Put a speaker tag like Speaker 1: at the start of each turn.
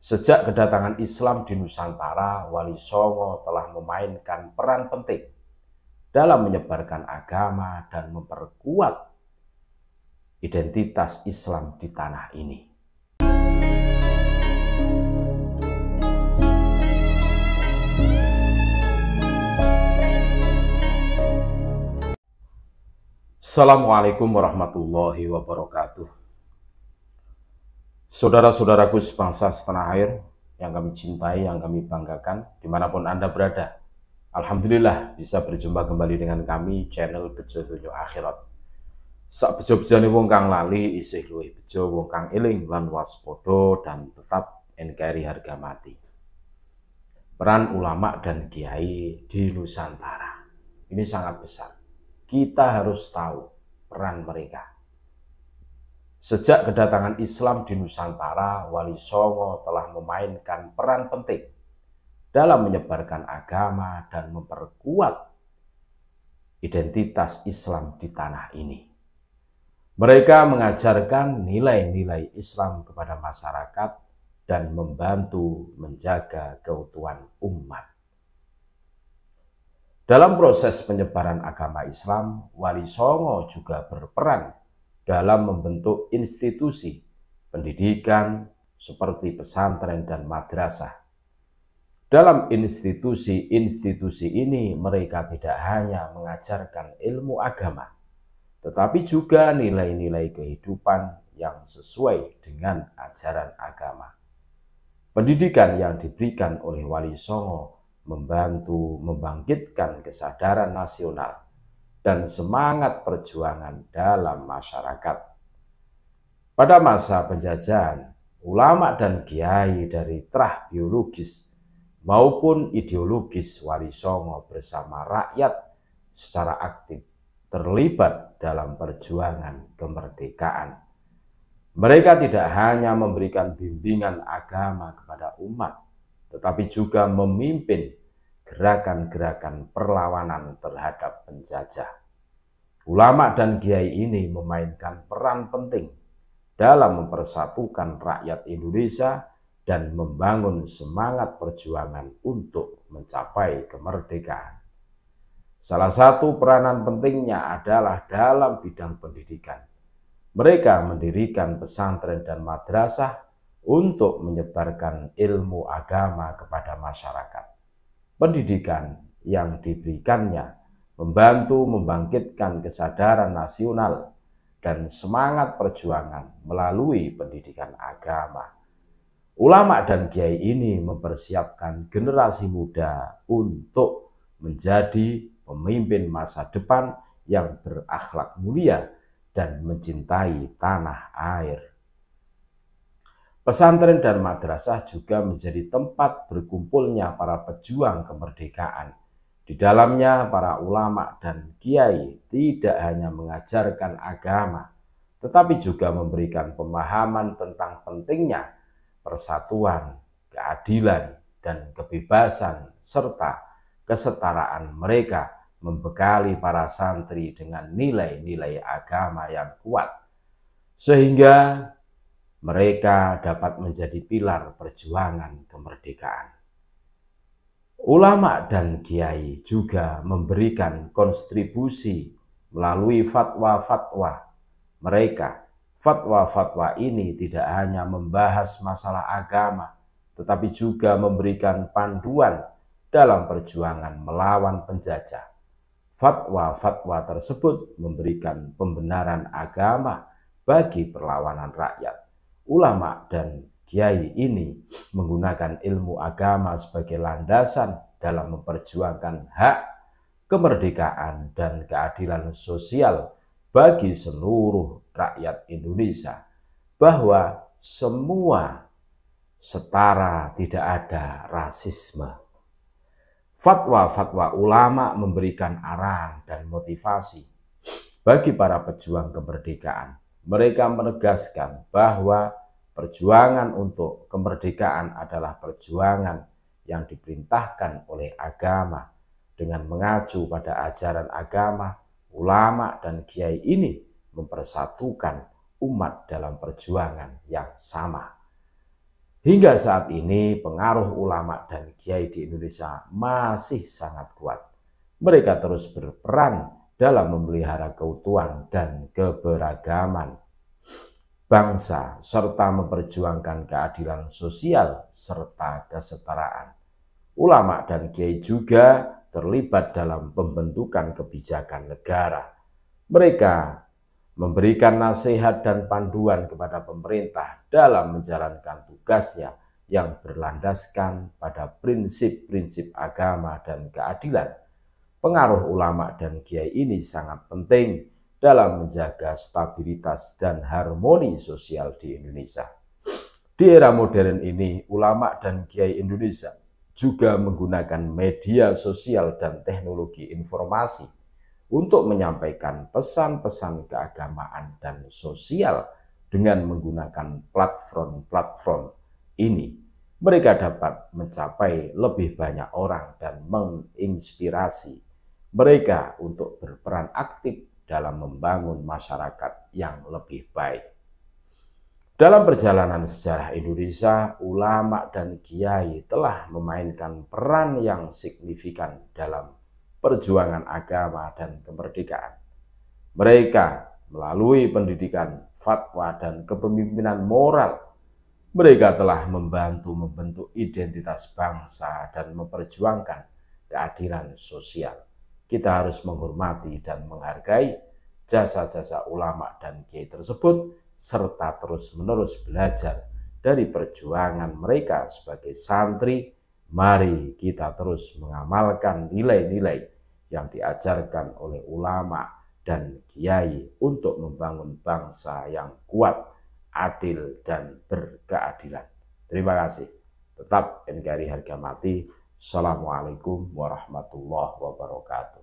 Speaker 1: Sejak kedatangan Islam di Nusantara, Wali Songo telah memainkan peran penting dalam menyebarkan agama dan memperkuat identitas Islam di tanah ini. Assalamualaikum warahmatullahi wabarakatuh. Saudara-saudaraku sebangsa setanah air yang kami cintai, yang kami banggakan, dimanapun Anda berada, Alhamdulillah bisa berjumpa kembali dengan kami channel Bejo Tunyo Akhirat. Sak bejo-bejone wong kang lali isih luwe bejo wong kang iling lan waspodo dan tetap NKRI harga mati. Peran ulama dan kiai di Nusantara ini sangat besar. Kita harus tahu peran mereka Sejak kedatangan Islam di Nusantara, Wali Songo telah memainkan peran penting dalam menyebarkan agama dan memperkuat identitas Islam di tanah ini. Mereka mengajarkan nilai-nilai Islam kepada masyarakat dan membantu menjaga keutuhan umat. Dalam proses penyebaran agama Islam, Wali Songo juga berperan dalam membentuk institusi pendidikan seperti pesantren dan madrasah. Dalam institusi-institusi ini, mereka tidak hanya mengajarkan ilmu agama, tetapi juga nilai-nilai kehidupan yang sesuai dengan ajaran agama. Pendidikan yang diberikan oleh Wali Songo membantu membangkitkan kesadaran nasional dan semangat perjuangan dalam masyarakat. Pada masa penjajahan, ulama dan kiai dari terah biologis maupun ideologis Walisongo bersama rakyat secara aktif terlibat dalam perjuangan kemerdekaan. Mereka tidak hanya memberikan bimbingan agama kepada umat, tetapi juga memimpin gerakan-gerakan perlawanan terhadap penjajah. Ulama dan kiai ini memainkan peran penting dalam mempersatukan rakyat Indonesia dan membangun semangat perjuangan untuk mencapai kemerdekaan. Salah satu peranan pentingnya adalah dalam bidang pendidikan. Mereka mendirikan pesantren dan madrasah untuk menyebarkan ilmu agama kepada masyarakat pendidikan yang diberikannya membantu membangkitkan kesadaran nasional dan semangat perjuangan melalui pendidikan agama. Ulama dan kiai ini mempersiapkan generasi muda untuk menjadi pemimpin masa depan yang berakhlak mulia dan mencintai tanah air. Pesantren dan madrasah juga menjadi tempat berkumpulnya para pejuang kemerdekaan. Di dalamnya para ulama dan kiai tidak hanya mengajarkan agama, tetapi juga memberikan pemahaman tentang pentingnya persatuan, keadilan, dan kebebasan serta kesetaraan mereka membekali para santri dengan nilai-nilai agama yang kuat. Sehingga mereka dapat menjadi pilar perjuangan kemerdekaan. Ulama dan kiai juga memberikan kontribusi melalui fatwa-fatwa mereka. Fatwa-fatwa ini tidak hanya membahas masalah agama, tetapi juga memberikan panduan dalam perjuangan melawan penjajah. Fatwa-fatwa tersebut memberikan pembenaran agama bagi perlawanan rakyat ulama dan kiai ini menggunakan ilmu agama sebagai landasan dalam memperjuangkan hak, kemerdekaan, dan keadilan sosial bagi seluruh rakyat Indonesia bahwa semua setara tidak ada rasisme. Fatwa-fatwa ulama memberikan arahan dan motivasi bagi para pejuang kemerdekaan. Mereka menegaskan bahwa Perjuangan untuk kemerdekaan adalah perjuangan yang diperintahkan oleh agama dengan mengacu pada ajaran agama, ulama dan kiai ini mempersatukan umat dalam perjuangan yang sama. Hingga saat ini pengaruh ulama dan kiai di Indonesia masih sangat kuat. Mereka terus berperan dalam memelihara keutuhan dan keberagaman bangsa, serta memperjuangkan keadilan sosial serta kesetaraan. Ulama dan kiai juga terlibat dalam pembentukan kebijakan negara. Mereka memberikan nasihat dan panduan kepada pemerintah dalam menjalankan tugasnya yang berlandaskan pada prinsip-prinsip agama dan keadilan. Pengaruh ulama dan kiai ini sangat penting dalam menjaga stabilitas dan harmoni sosial di Indonesia. Di era modern ini, ulama dan kiai Indonesia juga menggunakan media sosial dan teknologi informasi untuk menyampaikan pesan-pesan keagamaan dan sosial dengan menggunakan platform-platform ini. Mereka dapat mencapai lebih banyak orang dan menginspirasi mereka untuk berperan aktif dalam membangun masyarakat yang lebih baik. Dalam perjalanan sejarah Indonesia, ulama dan kiai telah memainkan peran yang signifikan dalam perjuangan agama dan kemerdekaan. Mereka melalui pendidikan, fatwa, dan kepemimpinan moral, mereka telah membantu membentuk identitas bangsa dan memperjuangkan keadilan sosial. Kita harus menghormati dan menghargai jasa-jasa ulama dan kiai tersebut serta terus-menerus belajar dari perjuangan mereka sebagai santri. Mari kita terus mengamalkan nilai-nilai yang diajarkan oleh ulama dan kiai untuk membangun bangsa yang kuat, adil, dan berkeadilan. Terima kasih. Tetap NKRI harga mati. Assalamualaikum warahmatullahi wabarakatuh.